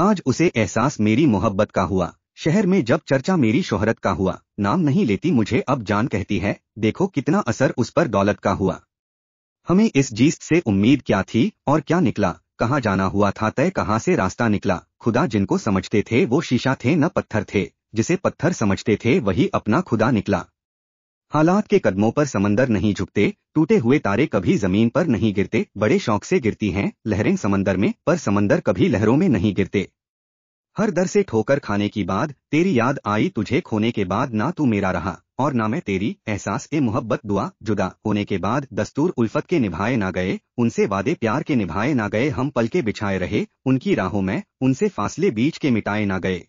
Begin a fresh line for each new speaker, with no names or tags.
आज उसे एहसास मेरी मोहब्बत का हुआ शहर में जब चर्चा मेरी शोहरत का हुआ नाम नहीं लेती मुझे अब जान कहती है देखो कितना असर उस पर दौलत का हुआ हमें इस जीत से उम्मीद क्या थी और क्या निकला कहाँ जाना हुआ था तय कहाँ से रास्ता निकला खुदा जिनको समझते थे वो शीशा थे न पत्थर थे जिसे पत्थर समझते थे वही अपना खुदा निकला हालात के कदमों पर समंदर नहीं झुकते टूटे हुए तारे कभी जमीन पर नहीं गिरते बड़े शौक से गिरती हैं लहरें समंदर में पर समंदर कभी लहरों में नहीं गिरते हर दर से ठोकर खाने की बाद तेरी याद आई तुझे खोने के बाद ना तू मेरा रहा और ना मैं तेरी एहसास ए मोहब्बत दुआ जुदा होने के बाद दस्तूर उल्फत के निभाए ना गए उनसे वादे प्यार के निभाए ना गए हम पल के बिछाए रहे उनकी राहों में उनसे फासले बीच के मिटाए ना गए